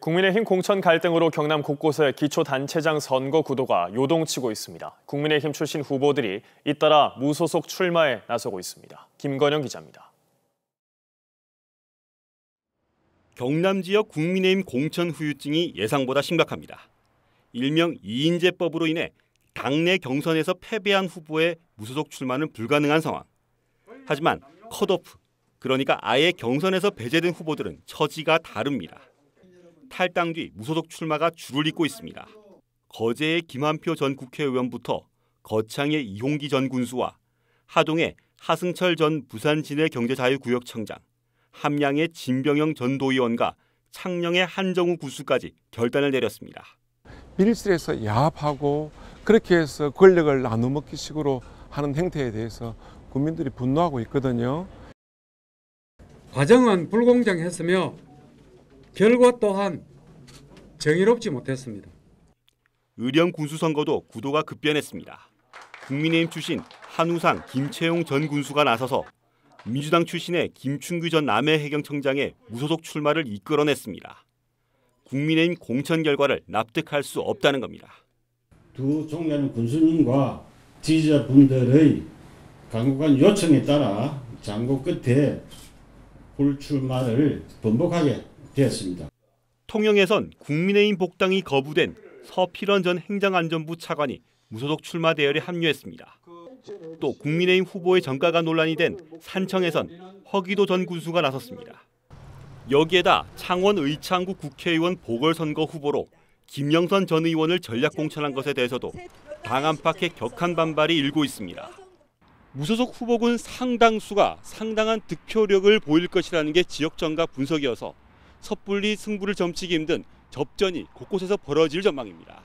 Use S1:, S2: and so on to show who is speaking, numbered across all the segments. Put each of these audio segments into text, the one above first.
S1: 국민의힘 공천 갈등으로 경남 곳곳의 기초단체장 선거 구도가 요동치고 있습니다. 국민의힘 출신 후보들이 잇따라 무소속 출마에 나서고 있습니다. 김건영 기자입니다. 경남 지역 국민의힘 공천 후유증이 예상보다 심각합니다. 일명 이인제법으로 인해 당내 경선에서 패배한 후보의 무소속 출마는 불가능한 상황. 하지만 컷오프, 그러니까 아예 경선에서 배제된 후보들은 처지가 다릅니다. 탈당 뒤 무소속 출마가 줄을 잇고 있습니다. 거제의 김한표 전 국회의원부터 거창의 이홍기 전 군수와 하동의 하승철 전 부산진해 경제자유구역청장, 함양의 진병영 전 도의원과 창녕의 한정우 군수까지 결단을 내렸습니다.
S2: 밀실에서 야합하고 그렇게 해서 권력을 나눠먹기 식으로 하는 행태에 대해서 국민들이 분노하고 있거든요. 과정은 불공정했으며 결과
S1: 또한 정의롭지 못했습니다. 의령 군수 선거도 구도가 급변했습니다. 국민의힘 출신 한우상 김채용 전 군수가 나서서 민주당 출신의 김춘규 전 남해 해경청장의 무소속 출마를 이끌어냈습니다. 국민의힘 공천 결과를 납득할 수 없다는 겁니다.
S3: 두존경 군수님과 지지자분들의 강국한 요청에 따라 장고 끝에 불출마를 번복하게 되었습니다.
S1: 통영에선 국민의힘 복당이 거부된 서필원 전 행정안전부 차관이 무소속 출마 대열에 합류했습니다. 또 국민의힘 후보의 정가가 논란이 된 산청에선 허기도 전 군수가 나섰습니다. 여기에다 창원 의창구 국회의원 보궐선거 후보로 김영선 전 의원을 전략 공천한 것에 대해서도 당 안팎의 격한 반발이 일고 있습니다. 무소속 후보군 상당수가 상당한 득표력을 보일 것이라는 게 지역 정가 분석이어서 섣불리 승부를 점치기 힘든 접전이 곳곳에서 벌어질 전망입니다.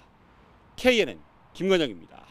S1: KNN 김관영입니다.